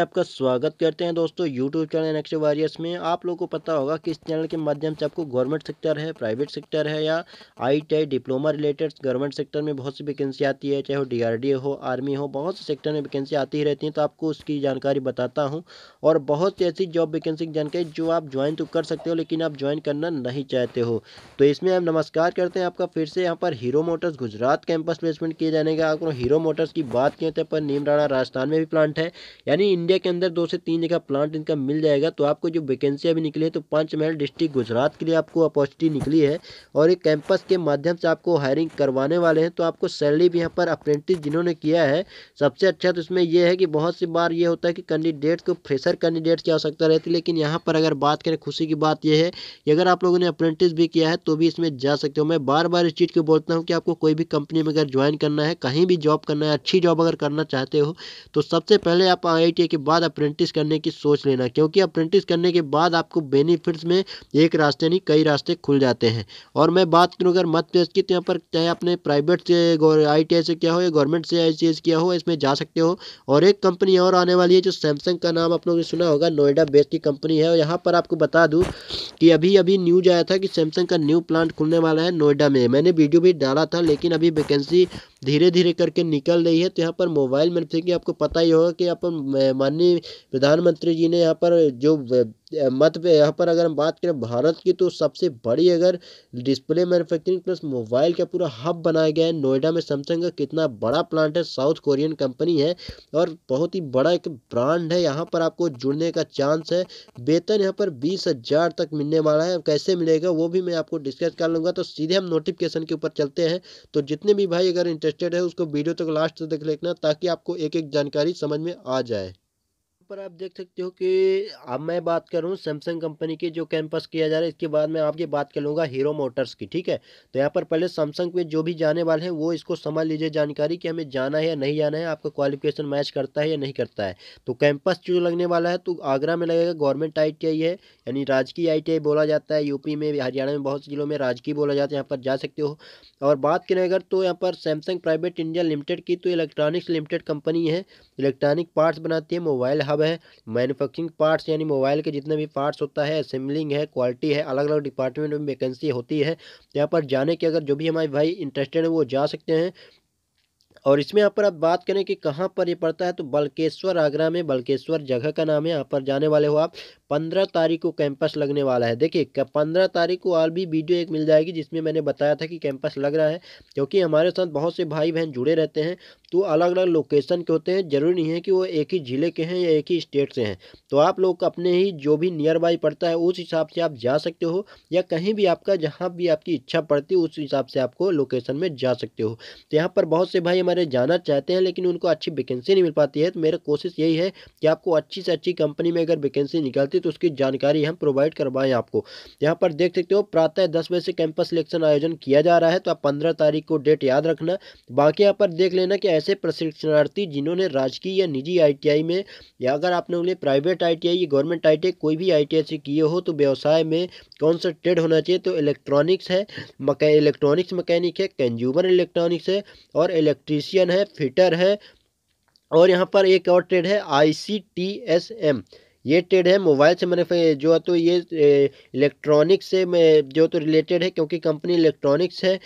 आपका स्वागत करते हैं दोस्तों यूट्यूब चैनल नेक्स्ट वॉरियर्स में आप लोगों को पता होगा कि इस चैनल के माध्यम से आपको गवर्नमेंट सेक्टर है प्राइवेट सेक्टर है या ITI diploma related government sector में बहुत सी वैकेंसी आती है चाहे वो डी हो आर्मी हो बहुत से सेक्टर में वैकेंसी आती ही रहती है तो आपको उसकी जानकारी बताता हूँ और बहुत सी ऐसी जॉब वैकेंसी की जानकारी जो आप ज्वाइन तो कर सकते हो लेकिन आप ज्वाइन करना नहीं चाहते हो तो इसमें हम नमस्कार करते हैं आपका फिर से यहाँ पर Hero Motors Gujarat campus placement किए जाने का अगर हीरो मोटर्स की बात किए तो पर नीम राणा राजस्थान में भी प्लांट है यानी इंडिया के अंदर दो से तीन जगह प्लांट इनका मिल जाएगा तो आपको जो वैकेंसी अभी निकली है तो पंचमहल डिस्ट्रिक्ट गुजरात के लिए आपको अपॉर्चुनिटी निकली है और एक कैंपस के माध्यम से आपको हायरिंग करवाने वाले हैं तो आपको सैलरी भी यहाँ पर अप्रेंटिस जिन्होंने किया है सबसे अच्छा तो इसमें यह है कि बहुत सी बार ये होता है कि कैंडिडेट को फ्रेशर कैंडिडेट की आवश्यकता रहती है लेकिन यहाँ पर अगर बात करें खुशी की बात यह है कि अगर आप लोगों ने अप्रेंटिस भी किया है तो भी इसमें जा सकते हो मैं बार बार इस चीज़ को बोलता हूँ कि आपको कोई भी कंपनी में अगर ज्वाइन करना है कहीं भी जॉब करना है अच्छी जॉब अगर करना चाहते हो तो सबसे पहले आप आई के बाद अप्रेंटिस करने की सोच लेना क्योंकि अप्रेंटिस करने के बाद आपको बेनिफिट्स में एक रास्ते नहीं कई रास्ते खुल जाते हैं और मैं बात करूँ अगर मध्य प्रदेश की तो यहाँ पर चाहे आपने प्राइवेट से आई से किया हो या गवर्नमेंट से आई किया हो इसमें जा सकते हो और एक कंपनी और आने वाली है जो सैमसंग का नाम आप लोगों ने सुना होगा नोएडा बेस्ड की कंपनी है और यहाँ पर आपको बता दूँ कि अभी अभी न्यूज आया था कि सैमसंग का न्यू प्लांट खुलने वाला है नोएडा में मैंने वीडियो भी डाला था लेकिन अभी वैकेंसी धीरे धीरे करके निकल रही है तो यहाँ पर मोबाइल मैन्युफैक्चरिंग आपको पता ही होगा कि यहाँ पर माननीय प्रधानमंत्री जी ने यहाँ पर जो मत पे यहाँ पर अगर हम बात करें भारत की तो सबसे बड़ी अगर डिस्प्ले मैन्युफैक्चरिंग प्लस मोबाइल का पूरा हब बनाया गया है नोएडा में सैमसंग का कितना बड़ा प्लांट है साउथ कोरियन कंपनी है और बहुत ही बड़ा एक ब्रांड है यहाँ पर आपको जुड़ने का चांस है वेतन यहाँ पर बीस हज़ार तक मिलने वाला है कैसे मिलेगा वो भी मैं आपको डिस्कस कर लूँगा तो सीधे हम नोटिफिकेशन के ऊपर चलते हैं तो जितने भी भाई अगर इंटरेस्टेड है उसको वीडियो तक लास्ट तक देख लेना ताकि आपको एक एक जानकारी समझ में आ जाए पर आप देख सकते हो कि अब मैं बात करूं सैमसंग कंपनी के जो कैंपस किया जा रहा है इसके बाद मैं आपकी बात कर लूँगा हीरो मोटर्स की ठीक है तो यहाँ पर पहले सैमसंग पे जो भी जाने वाले हैं वो इसको समझ लीजिए जानकारी कि हमें जाना है या नहीं जाना है आपका क्वालिफिकेशन मैच करता है या नहीं करता है तो कैंपस जो लगने वाला है तो आगरा में लगेगा गवर्नमेंट आई है यानी राजकीय आई बोला जाता है यूपी में हरियाणा में बहुत से जिलों में राजकीय बोला जाता है यहाँ पर जा सकते हो और बात करें अगर तो यहाँ पर सैमसंग प्राइवेट इंडिया लिमिटेड की तो इलेक्ट्रॉनिक्स लिमिटेड कंपनी है इलेक्ट्रॉनिक पार्ट्स बनाती है मोबाइल हब है मैन्युफैक्चरिंग पार्ट्स यानी मोबाइल के जितने भी पार्ट्स होता है असेंबलिंग है क्वालिटी है अलग अलग डिपार्टमेंट में वैकेंसी होती है यहाँ पर जाने के अगर जो भी हमारे भाई इंटरेस्टेड है वो जा सकते हैं और इसमें यहाँ पर आप बात करें कि कहाँ पर ये पड़ता है तो बल्केश्वर आगरा में बल्केश्वर जगह का नाम है यहाँ पर जाने वाले हो आप पंद्रह तारीख को कैंपस लगने वाला है देखिए पंद्रह तारीख को और भी वीडियो एक मिल जाएगी जिसमें मैंने बताया था कि कैंपस लग रहा है क्योंकि हमारे साथ बहुत से भाई बहन जुड़े रहते हैं तो अलग अलग लोकेशन के होते हैं ज़रूरी नहीं है कि वो एक ही ज़िले के हैं या एक ही स्टेट से हैं तो आप लोग अपने ही जो भी नियर बाई पड़ता है उस हिसाब से आप जा सकते हो या कहीं भी आपका जहाँ भी आपकी इच्छा पड़ती है उस हिसाब से आपको लोकेशन में जा सकते हो तो यहाँ पर बहुत से भाई हमारे जाना चाहते हैं लेकिन उनको अच्छी वैकेंसी नहीं मिल पाती है तो मेरा कोशिश यही है कि आपको अच्छी से अच्छी कंपनी में अगर वैकेंसी निकलती तो उसकी जानकारी हम प्रोवाइड करवाएँ आपको यहाँ पर देख सकते हो प्रातः दस बजे से कैंपस सिलेक्शन आयोजन किया जा रहा है तो आप पंद्रह तारीख को डेट याद रखना बाकी यहाँ पर देख लेना कि ऐसे प्रशिक्षणार्थी जिन्होंने राजकीय या निजी आईटीआई में या अगर आपने उन्हें प्राइवेट आईटीआई या गवर्नमेंट आईटीआई कोई भी आईटीआई से किए हो तो व्यवसाय में कौन सा ट्रेड होना चाहिए तो इलेक्ट्रॉनिक्स है मकै इलेक्ट्रॉनिक्स मकैनिक है कंज्यूमर इलेक्ट्रॉनिक्स है और इलेक्ट्रीशियन है फिटर है और यहाँ पर एक और ट्रेड है आई टी एस एम ये ट्रेड है मोबाइल से मैंने जो है तो ये इलेक्ट्रॉनिक्स से मैं जो तो रिलेटेड है क्योंकि कंपनी इलेक्ट्रॉनिक्स है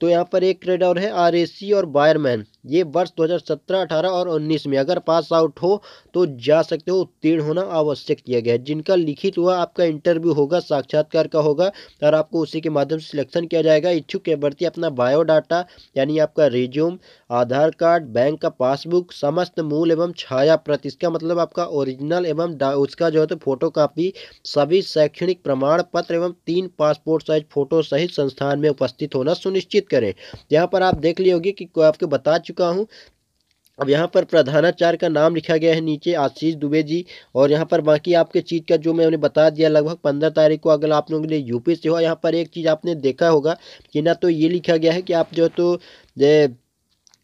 तो यहाँ पर एक ट्रेड और है आर और वायरमैन ये वर्ष 2017, 18 और 19 में अगर पास आउट हो तो जा सकते हो उत्तीर्ण होना आवश्यक किया गया है जिनका लिखित हुआ आपका इंटरव्यू होगा साक्षात्कार का होगा और आपको उसी के माध्यम से सिलेक्शन किया जाएगा इच्छुक अभ्यर्थी अपना बायोडाटा यानी आपका रिज्यूम आधार कार्ड बैंक का पासबुक समस्त मूल एवं छाया प्रति इसका मतलब आपका ओरिजिनल एवं उसका जो है तो फोटो कापी सभी शैक्षणिक प्रमाण पत्र एवं तीन पासपोर्ट साइज फोटो सहित संस्थान में उपस्थित होना सुनिश्चित करें यहाँ पर आप देख लिये होगी कि आपको बता चुके चुका हूँ अब यहाँ पर प्रधानाचार्य का नाम लिखा गया है नीचे आशीष दुबे जी और यहाँ पर बाकी आपके चीज़ का जो मैंने बता दिया लगभग पंद्रह तारीख को अगर आप लोगों के लिए यूपी से हो यहाँ पर एक चीज़ आपने देखा होगा कि ना तो ये लिखा गया है कि आप जो तो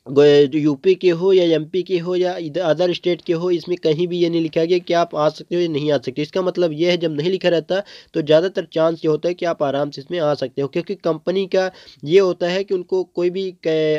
यूपी के हो या एमपी के हो या अदर स्टेट के हो इसमें कहीं भी ये नहीं लिखा गया कि आप आ सकते हो या नहीं आ सकते इसका मतलब ये है जब नहीं लिखा रहता तो ज़्यादातर चांस ये होता है कि आप आराम से इसमें आ सकते हो क्योंकि कंपनी का ये होता है कि उनको कोई भी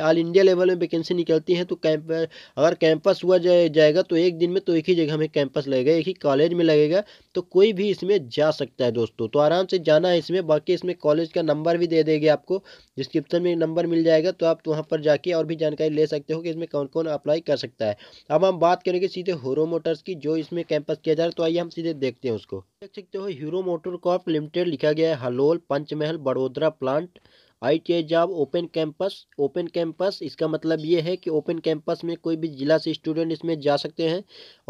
ऑल इंडिया लेवल में वैकेंसी निकलती है तो कैंप अगर कैंपस हुआ जाए जाएगा तो एक दिन में तो एक ही जगह हमें कैंपस लगेगा एक ही कॉलेज में लगेगा तो कोई भी इसमें जा सकता है दोस्तों तो आराम से जाना है इसमें बाकी इसमें कॉलेज का नंबर भी दे देगी आपको डिस्क्रिप्शन में नंबर मिल जाएगा तो आप वहाँ पर जाके और भी जानकारी ले सकते हो कि इसमें कौन कौन अप्लाई कर सकता है अब हम बात करेंगे सीधे हीरो मोटर्स की जो इसमें कैंपस किया जा रहा है तो आइए हम सीधे देखते हैं उसको देख सकते हो हीरो मोटर कॉर्प लिमिटेड लिखा गया है Halol Panchmahal Vadodara plant I T job open campus open campus इसका मतलब ये है कि ओपन कैंपस में कोई भी जिला से स्टूडेंट इसमें जा सकते हैं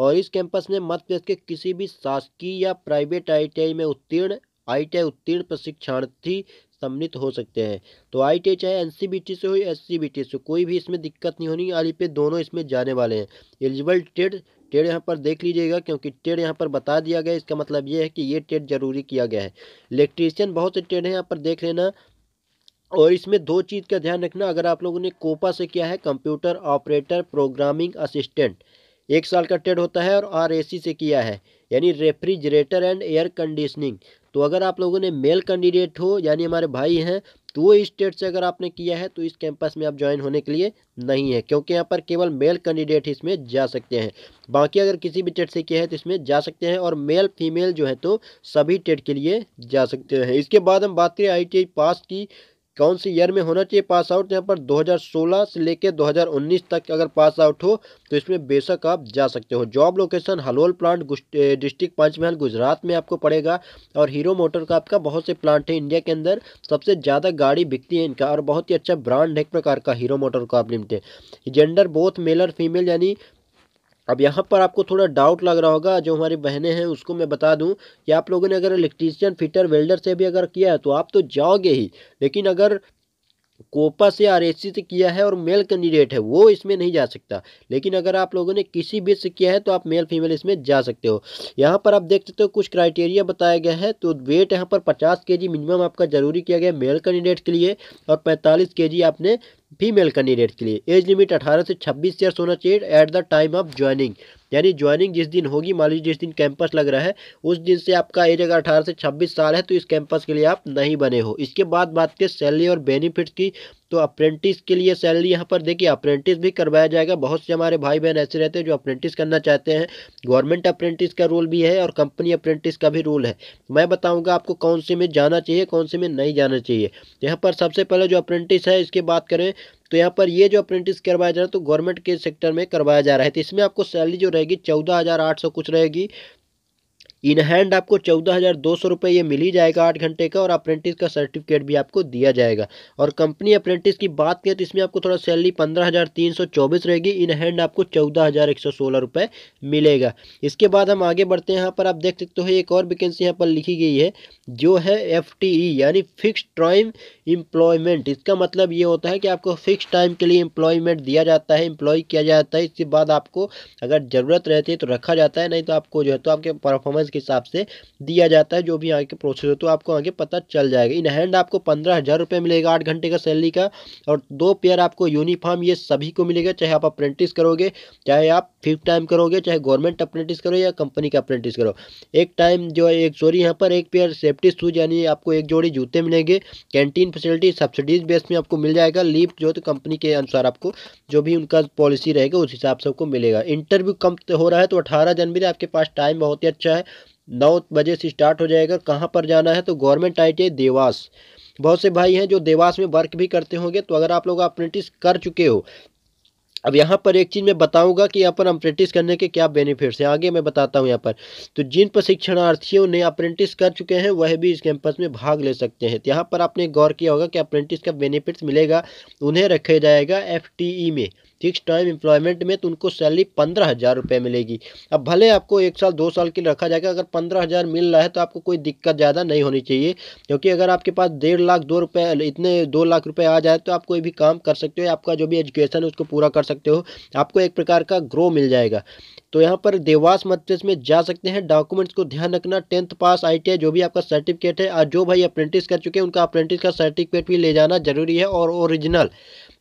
और इस कैंपस में मध्य प्रदेश के किसी भी शासकीय या प्राइवेट आई में उत्तीर्ण आई उत्तीर्ण प्रशिक्षणार्थी सम्मिलित हो सकते हैं तो आई टी चाहे एन सी बी टी से हो या एस सी बी टी से कोई भी इसमें दिक्कत नहीं होनी आली पे दोनों इसमें जाने वाले हैं एलिजिबल टेड टेड यहाँ पर देख लीजिएगा क्योंकि टेड यहाँ पर बता दिया गया इसका मतलब ये है कि ये टेड जरूरी किया गया है इलेक्ट्रीशियन बहुत से टेड हैं यहाँ पर देख लेना और इसमें दो चीज़ का ध्यान रखना अगर आप लोगों ने कोपा से किया है कंप्यूटर ऑपरेटर प्रोग्रामिंग असिस्टेंट एक साल का टेड होता है और आर से किया है यानी रेफ्रिजरेटर एंड एयर कंडीशनिंग तो अगर आप लोगों ने मेल कैंडिडेट हो यानी हमारे भाई हैं तो वो स्टेट से अगर आपने किया है तो इस कैंपस में आप ज्वाइन होने के लिए नहीं है क्योंकि यहाँ पर केवल मेल कैंडिडेट इसमें जा सकते हैं बाकी अगर किसी भी टेट से किया है तो इसमें जा सकते हैं और मेल फीमेल जो है तो सभी टेट के लिए जा सकते हैं इसके बाद हम बात करें आई पास की कौन सी ईयर में होना चाहिए पास आउट यहाँ पर 2016 से लेकर 2019 तक अगर पास आउट हो तो इसमें बेशक आप जा सकते हो job location Halol plant district Panchmahal Gujarat में आपको पड़ेगा और हीरो मोटर का आपका बहुत से प्लांट है इंडिया के अंदर सबसे ज़्यादा गाड़ी बिकती है इनका और बहुत ही अच्छा ब्रांड है एक प्रकार का हीरो मोटर आप लिमिटेड जेंडर बोथ मेल और फीमेल यानी अब यहाँ पर आपको थोड़ा डाउट लग रहा होगा जो हमारी बहनें हैं उसको मैं बता दूं कि आप लोगों ने अगर इलेक्ट्रीशियन फिटर वेल्डर से भी अगर किया है तो आप तो जाओगे ही लेकिन अगर कोपा से आर एस से किया है और मेल कैंडिडेट है वो इसमें नहीं जा सकता लेकिन अगर आप लोगों ने किसी भी से किया है तो आप मेल फीमेल इसमें जा सकते हो यहाँ पर आप देख सकते हो कुछ क्राइटेरिया बताया गया है तो वेट यहाँ पर 50 केजी मिनिमम आपका जरूरी किया गया मेल कैंडिडेट के लिए और 45 केजी आपने फीमेल कैंडिडेट के लिए एज लिमिट 18 से 26 ईयर्स होना चाहिए at the time of joining यानी ज्वाइनिंग जिस दिन होगी मान लीजिए जिस दिन कैंपस लग रहा है उस दिन से आपका एज अगर अठारह से छब्बीस साल है तो इस कैंपस के लिए आप नहीं बने हो इसके बाद बात करें सैलरी और बेनिफिट्स की तो अप्रेंटिस के लिए सैलरी यहाँ पर देखिए अप्रेंटिस भी करवाया जाएगा बहुत से हमारे भाई बहन ऐसे रहते हैं जो अप्रेंटिस करना चाहते हैं गवर्नमेंट अप्रेंटिस का रोल भी है और कंपनी अप्रेंटिस का भी रोल है मैं बताऊँगा आपको कौन से में जाना चाहिए कौन से में नहीं जाना चाहिए यहाँ पर सबसे पहले जो अप्रेंटिस है इसकी बात करें तो यहाँ पर ये जो अप्रेंटिस करवाया जा रहा है तो गवर्नमेंट के सेक्टर में करवाया जा रहा है तो इसमें आपको सैलरी जो रहेगी चौदह हज़ार आठ सौ कुछ रहेगी इन हैंड आपको चौदह हज़ार दो सौ रुपये ये मिल ही जाएगा आठ घंटे का और अप्रेंटिस का सर्टिफिकेट भी आपको दिया जाएगा और कंपनी अप्रेंटिस की बात करें तो इसमें आपको थोड़ा सैलरी पंद्रह हज़ार तीन सौ चौबीस रहेगी इन हैंड आपको चौदह हज़ार एक सौ सोलह रुपये मिलेगा इसके बाद हम आगे बढ़ते हैं यहाँ पर आप देख सकते हो एक और वैकेंसी यहाँ पर लिखी गई है जो है एफ यानी फिक्स टाइम इम्प्लॉयमेंट इसका मतलब ये होता है कि आपको फिक्स टाइम के लिए इम्प्लॉयमेंट दिया जाता है एम्प्लॉय किया जाता है इसके बाद आपको अगर ज़रूरत रहती है तो रखा जाता है नहीं तो आपको जो है तो आपके परफॉर्मेंस के हिसाब से दिया जाता है जो भी के प्रोसेस हो तो आपको आगे पता चल जाएगा इन हैंड आपको पंद्रह हज़ार रुपये मिलेगा आठ घंटे का सैलरी का और दो पेयर आपको यूनिफॉर्म ये सभी को मिलेगा चाहे आप अप्रेंटिस करोगे चाहे आप फिफ्थ टाइम करोगे चाहे गवर्नमेंट अप्रेंटिस करो या कंपनी का अप्रेंटिस करो एक टाइम जो है एक सॉरी यहाँ पर एक पेयर सेफ्टी शूज यानी आपको एक जोड़ी जूते मिलेंगे कैंटीन फैसिलिटी सब्सिडीज बेस में आपको मिल जाएगा लिफ्ट जो तो कंपनी के अनुसार आपको जो भी उनका पॉलिसी रहेगा उस हिसाब से आपको मिलेगा इंटरव्यू कम तो हो रहा है तो अठारह जनवरी आपके पास टाइम बहुत ही अच्छा है नौ बजे से स्टार्ट हो जाएगा कहाँ पर जाना है तो गवर्नमेंट आई देवास बहुत से भाई हैं जो देवास में वर्क भी करते होंगे तो अगर आप लोग अप्रेंटिस कर चुके हो अब यहाँ पर एक चीज़ मैं बताऊंगा कि यहाँ पर अप्रेंटिस करने के क्या बेनिफिट्स हैं आगे मैं बताता हूँ यहाँ पर तो जिन प्रशिक्षणार्थियों ने अप्रेंटिस कर चुके हैं वह भी इस कैंपस में भाग ले सकते हैं तो यहाँ पर आपने गौर किया होगा कि अप्रेंटिस का बेनिफिट्स मिलेगा उन्हें रखे जाएगा एफ में फिक्स टाइम एम्प्लॉयमेंट में तो उनको सैलरी पंद्रह हज़ार रुपये मिलेगी अब भले आपको एक साल दो साल के लिए रखा जाएगा अगर पंद्रह हज़ार मिल रहा है तो आपको कोई दिक्कत ज़्यादा नहीं होनी चाहिए क्योंकि अगर आपके पास डेढ़ लाख दो रुपये इतने दो लाख रुपये आ जाए तो आप कोई भी काम कर सकते हो आपका जो भी एजुकेशन है उसको पूरा कर सकते हो आपको एक प्रकार का ग्रो मिल जाएगा तो यहाँ पर देवास मध्यप्रदेश में जा सकते हैं डॉक्यूमेंट्स को ध्यान रखना टेंथ पास आई जो भी आपका सर्टिफिकेट है और जो भाई अप्रेंटिस कर चुके हैं उनका अप्रेंटिस का सर्टिफिकेट भी ले जाना जरूरी है और ओरिजिनल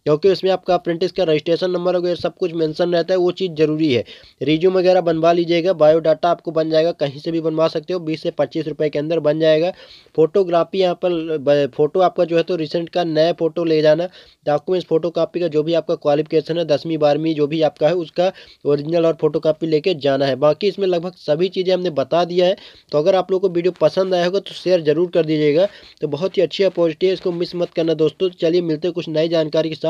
क्योंकि उसमें आपका अप्रेंटिस का रजिस्ट्रेशन नंबर वगैरह सब कुछ मेंशन रहता है वो चीज़ ज़रूरी है रिज्यूम वगैरह बनवा लीजिएगा बायोडाटा आपको बन जाएगा कहीं से भी बनवा सकते हो बीस से पच्चीस रुपये के अंदर बन जाएगा फोटोग्राफी यहाँ पर फोटो आपका जो है तो रिसेंट का नया फोटो ले जाना डॉक्यूमेंट्स फोटो का जो भी आपका क्वालिफिकेशन है दसवीं बारहवीं जो भी आपका है उसका ओरिजिनल और फोटो लेके जाना है बाकी इसमें लगभग सभी चीज़ें हमने बता दिया है तो अगर आप लोग को वीडियो पसंद आया होगा तो शेयर जरूर कर दीजिएगा तो बहुत ही अच्छी अपॉर्चुनिटी है इसको मिस मत करना दोस्तों चलिए मिलते हैं कुछ नई जानकारी के साथ